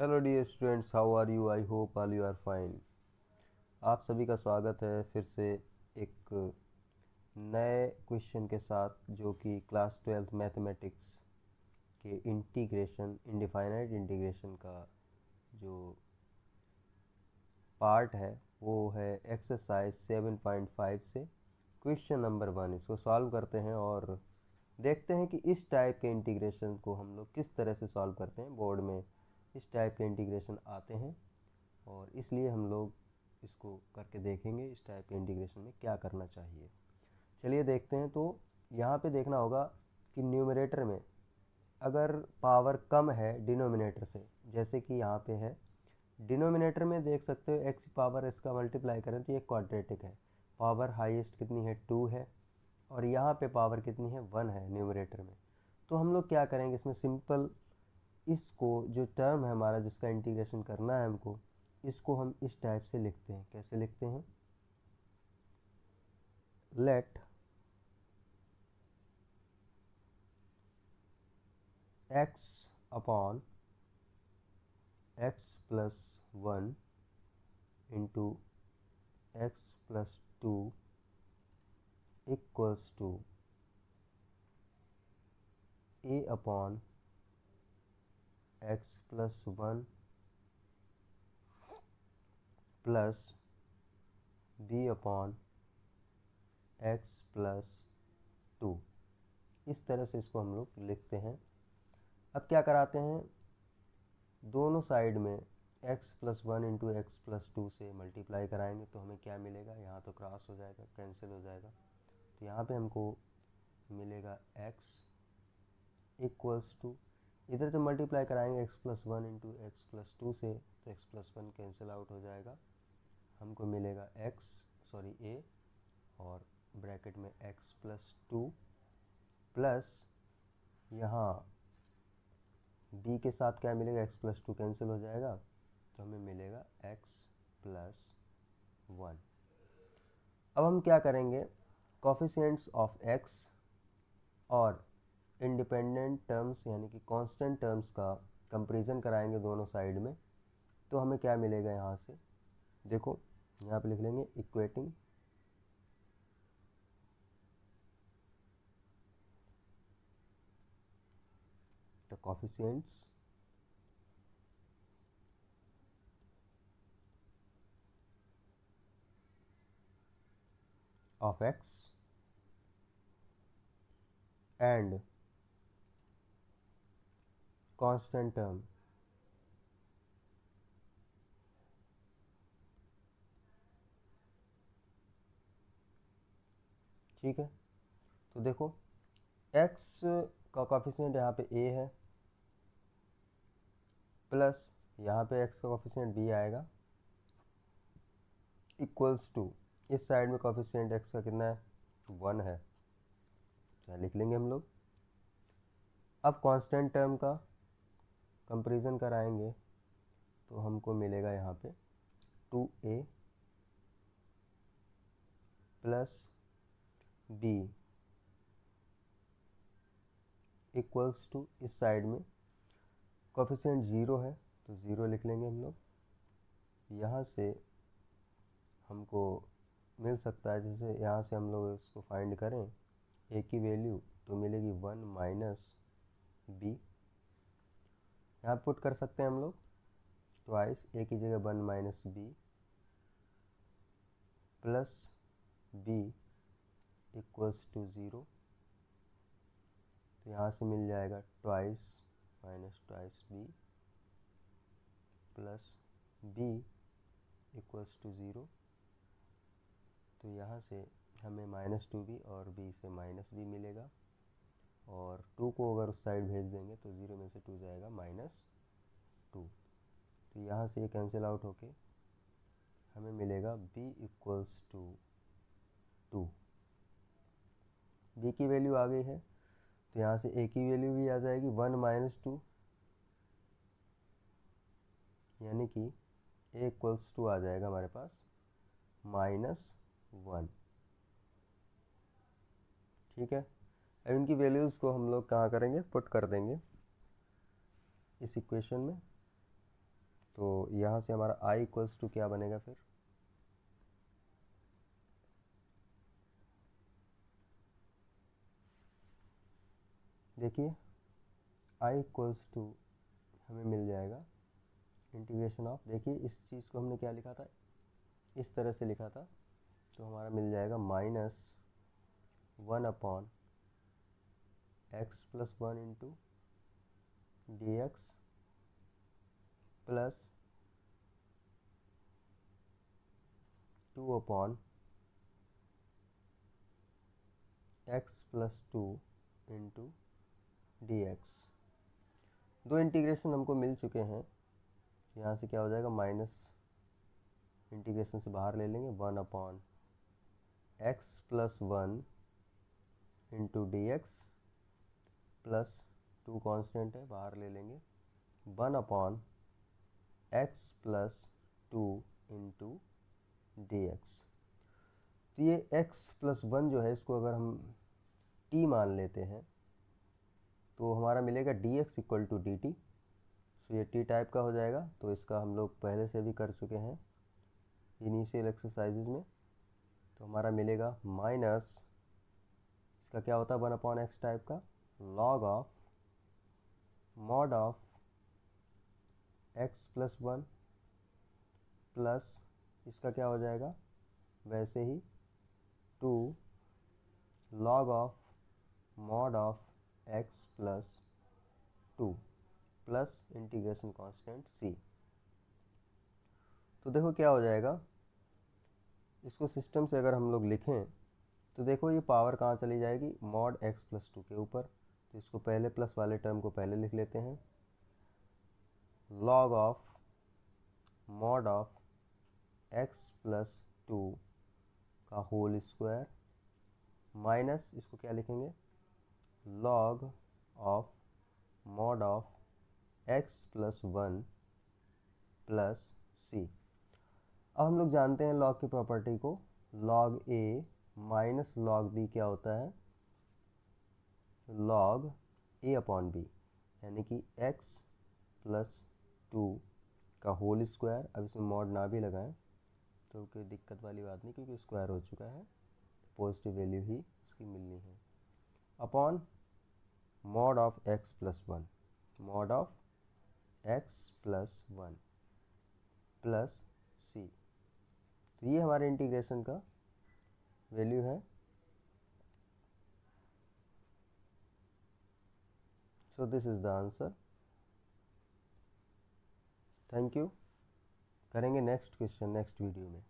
hello dear students how are you I hope all you are fine आप सभी का स्वागत है फिर से एक नए क्वेश्चन के साथ जो कि क्लास ट्वेल्थ मैथमेटिक्स के इंटीग्रेशन इंडिफाइनाइट इंटीग्रेशन का जो पार्ट है वो है एक्सरसाइज सेवन पॉइंट फाइव से क्वेश्चन नंबर वन इसको सॉल्व करते हैं और देखते हैं कि इस टाइप के इंटीग्रेशन को हम लोग किस तरह से सॉल्व करते हैं बोर्ड में इस टाइप के इंटीग्रेशन आते हैं और इसलिए हम लोग इसको करके देखेंगे इस टाइप के इंटीग्रेशन में क्या करना चाहिए चलिए देखते हैं तो यहाँ पे देखना होगा कि न्यूमरेटर में अगर पावर कम है डिनोमिनेटर से जैसे कि यहाँ पे है डिनोमिनेटर में देख सकते हो एक्स पावर इसका मल्टीप्लाई करें तो ये क्वाड्रेटिक है पावर हाईएस्ट कितनी है टू है और यहाँ पे पावर कितनी है वन है न्यूमरेटर में तो हम लोग क्या करेंगे इसमें सिंपल इसको जो टर्म है हमारा जिसका इंटीग्रेशन करना है हमको इसको हम इस टाइप से लिखते हैं कैसे लिखते हैं let x upon x plus one into x plus two equals to A upon x plus one plus B upon x plus two इस तरह से इसको हम लोग लिखते हैं अब क्या कराते हैं दोनों साइड में x plus one into x plus two से मल्टीप्लाई कराएंगे तो हमें क्या मिलेगा यहाँ तो क्रॉस हो जाएगा कैंसिल हो जाएगा तो यहाँ पे हमको मिलेगा एक्स इक्वल्स टू इधर जब मल्टीप्लाई कराएंगे x plus one into x plus two से तो x plus one cancel out हो जाएगा हमको मिलेगा एक्स सॉरी ए और ब्रैकेट में एक्स प्लस टू प्लस यहाँ बी के साथ क्या मिलेगा एक्स प्लस टू कैंसिल हो जाएगा तो हमें मिलेगा एक्स प्लस वन अब हम क्या करेंगे कॉफिशियंट्स ऑफ एक्स और इंडिपेंडेंट टर्म्स यानी कि कांस्टेंट टर्म्स का कंपेरिजन कराएंगे दोनों साइड में तो हमें क्या मिलेगा यहाँ से देखो यहाँ पे लिख लेंगे equating the coefficients of x and constant term ठीक है तो देखो x का कॉफिशेंट यहाँ पे a है प्लस यहाँ पे x का कॉफिशेंट b आएगा इक्वल्स टू इस साइड में कॉफिशेंट x का कितना है वन है क्या तो लिख लेंगे हम लोग अब कांस्टेंट टर्म का कंपेरिजन कराएंगे तो हमको मिलेगा यहाँ पे two A plus B equals to इस साइड में कॉफिशेंट ज़ीरो है तो ज़ीरो लिख लेंगे हम लोग यहाँ से हमको मिल सकता है जैसे यहाँ से हम लोग इसको फाइंड करें ए की वैल्यू तो मिलेगी वन माइनस बी यहाँ पुट कर सकते हैं हम लोग ट्वाइस ए की जगह one minus B plus B equals to zero तो यहाँ से मिल जाएगा twice minus twice B plus B equals to zero तो यहाँ से हमें माइनस टू बी और बी से माइनस बी मिलेगा और टू को अगर उस साइड भेज देंगे तो ज़ीरो में से टू जाएगा माइनस टू तो यहाँ से ये कैंसिल आउट होके हमें मिलेगा b equals to two b की वैल्यू आ गई है तो यहाँ से a की वैल्यू भी आ जाएगी वन माइनस टू यानी कि a इक्वल्स टू आ जाएगा हमारे पास माइनस वन ठीक है अब इनकी वैल्यूज़ को हम लोग कहाँ करेंगे पुट कर देंगे इस इक्वेशन में तो यहाँ से हमारा आई इक्वल्स टू क्या बनेगा फिर देखिए आई इक्वल्स टू हमें मिल जाएगा इंटीग्रेशन ऑफ देखिए इस चीज़ को हमने क्या लिखा था इस तरह से लिखा था तो हमारा मिल जाएगा minus one upon x plus one into d x plus two upon x plus two into d x दो इंटीग्रेशन हमको मिल चुके हैं यहाँ से क्या हो जाएगा माइनस इंटीग्रेशन से बाहर ले लेंगे one upon x plus one into d x plus two constant है बाहर ले लेंगे one upon x plus two into d x तो ये एक्स प्लस वन जो है इसको अगर हम टी मान लेते हैं तो हमारा मिलेगा d x equal to d t so तो ये टी टाइप का हो जाएगा तो इसका हम लोग पहले से भी कर चुके हैं इनिशियल एक्सरसाइजेज में तो हमारा मिलेगा माइनस इसका क्या होता है वन अपॉन एक्स टाइप का log of mod of x plus one plus इसका क्या हो जाएगा वैसे ही two log of mod of x plus two plus integration constant c तो देखो क्या हो जाएगा इसको सिस्टम से अगर हम लोग लिखें तो देखो ये पावर कहाँ चली जाएगी मॉड एक्स प्लस टू के ऊपर तो इसको पहले प्लस वाले टर्म को पहले लिख लेते हैं log of mod of x plus two का होल स्क्वायर माइनस इसको क्या लिखेंगे log of mod of x plus one plus c अब हम लोग जानते हैं लॉग की प्रॉपर्टी को log a minus log b क्या होता है लॉग ए अपॉन बी यानी कि एक्स प्लस टू का होल स्क्वायर अब इसमें मॉड ना भी लगाएं तो कोई दिक्कत वाली बात नहीं क्योंकि स्क्वायर हो चुका है पॉजिटिव वैल्यू ही उसकी मिलनी है upon mod of x plus one mod of x plus one plus c तो ये हमारे इंटीग्रेशन का वैल्यू है so this is the answer thank you करेंगे नेक्स्ट क्वेश्चन नेक्स्ट वीडियो में